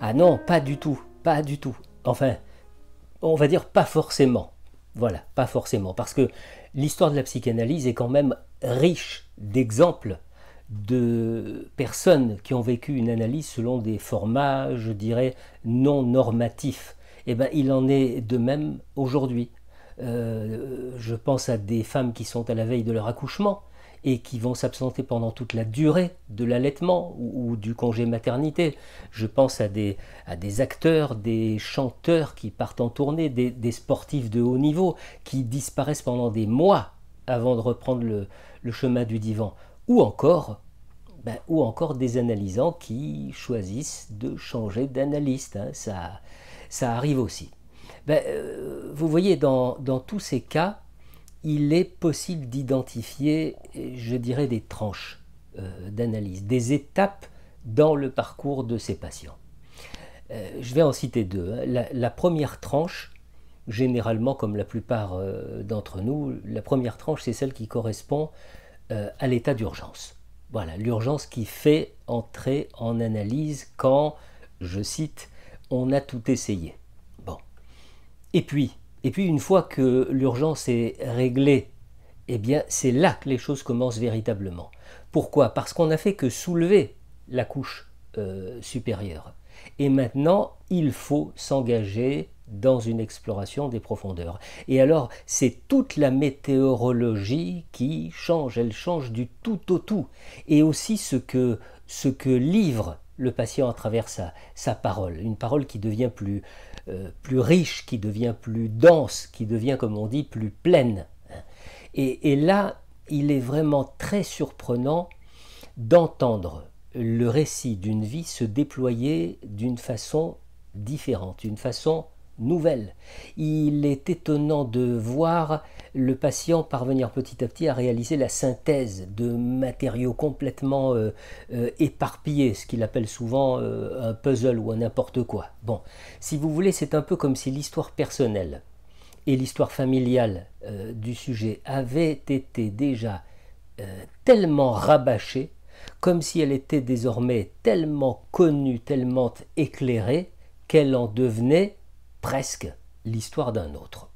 Ah non, pas du tout, pas du tout. Enfin, on va dire pas forcément. Voilà, pas forcément. Parce que l'histoire de la psychanalyse est quand même riche d'exemples de personnes qui ont vécu une analyse selon des formats, je dirais, non normatifs. Eh bien, il en est de même aujourd'hui. Euh, je pense à des femmes qui sont à la veille de leur accouchement, et qui vont s'absenter pendant toute la durée de l'allaitement ou, du congé maternité. Je pense à des, acteurs, des chanteurs qui partent en tournée, des, sportifs de haut niveau qui disparaissent pendant des mois avant de reprendre le, chemin du divan. Ou encore, ben, ou encore des analysants qui choisissent de changer d'analyste. Hein. Ça, arrive aussi. Ben, euh, vous voyez, dans tous ces cas, il est possible d'identifier, je dirais, des tranches euh, d'analyse, des étapes dans le parcours de ces patients. Euh, je vais en citer deux. Hein. La, première tranche, généralement comme la plupart euh, d'entre nous, la première tranche, c'est celle qui correspond à l'état d'urgence. Voilà, l'urgence qui fait entrer en analyse quand, je cite, on a tout essayé. Bon. Et puis, et puis une fois que l'urgence est réglée, eh bien c'est là que les choses commencent véritablement. Pourquoi Parce qu'on n'a fait que soulever la couche euh, supérieure. Et maintenant, il faut s'engager dans une exploration des profondeurs. Et alors, c'est toute la météorologie qui change, elle change du tout au tout. Et aussi ce que, ce que livre le patient à travers sa parole, une parole qui devient plus, euh, plus riche, qui devient plus dense, qui devient, comme on dit, plus pleine. Et, et là, il est vraiment très surprenant d'entendre le récit d'une vie se déployer d'une façon différente, d'une façon nouvelle. Il est étonnant de voir le patient parvenir petit à petit à réaliser la synthèse de matériaux complètement euh, euh, éparpillés, ce qu'il appelle souvent euh, un puzzle ou un n'importe quoi. Bon, si vous voulez, c'est un peu comme si l'histoire personnelle et l'histoire familiale du sujet avaient été déjà tellement rabâchées, comme si elle était désormais tellement connue, tellement éclairée, qu'elle en devenait presque l'histoire d'un autre.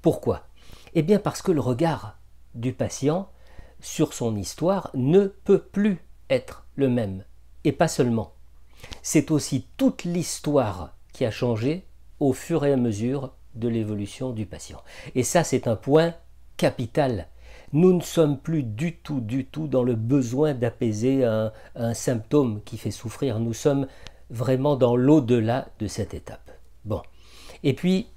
Pourquoi Eh bien parce que le regard du patient sur son histoire ne peut plus être le même, et pas seulement. C'est aussi toute l'histoire qui a changé au fur et à mesure de l'évolution du patient. Et ça, c'est un point capital. Nous ne sommes plus du tout, du tout dans le besoin d'apaiser un, symptôme qui fait souffrir. Nous sommes vraiment dans l'au-delà de cette étape. Bon. Et puis,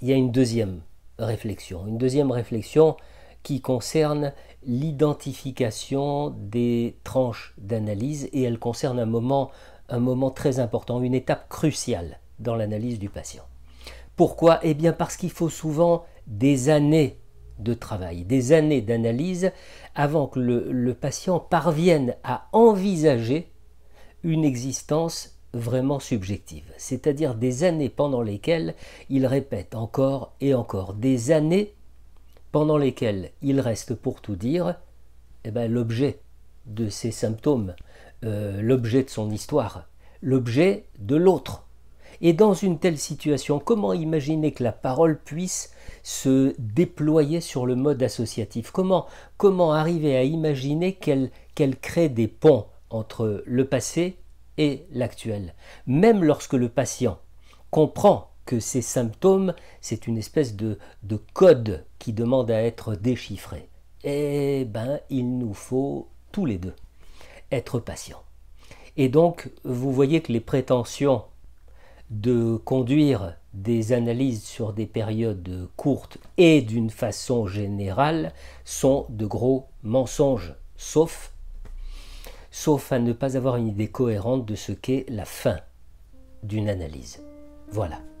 il y a une deuxième réflexion, une deuxième réflexion qui concerne l'identification des tranches d'analyse et elle concerne un moment, un moment très important, une étape cruciale dans l'analyse du patient. Pourquoi Eh bien parce qu'il faut souvent des années de travail, des années d'analyse avant que le, le patient parvienne à envisager une existence vraiment subjective, c'est-à-dire des années pendant lesquelles il répète encore et encore, des années pendant lesquelles il reste pour tout dire eh ben, l'objet de ses symptômes, euh, l'objet de son histoire, l'objet de l'autre. Et dans une telle situation, comment imaginer que la parole puisse se déployer sur le mode associatif comment, comment arriver à imaginer qu'elle crée des ponts entre le passé et l'actuel. Même lorsque le patient comprend que ces symptômes, c'est une espèce de, de code qui demande à être déchiffré, eh bien, il nous faut tous les deux être patients. Et donc, vous voyez que les prétentions de conduire des analyses sur des périodes courtes et d'une façon générale sont de gros mensonges, sauf sauf à ne pas avoir une idée cohérente de ce qu'est la fin d'une analyse. Voilà.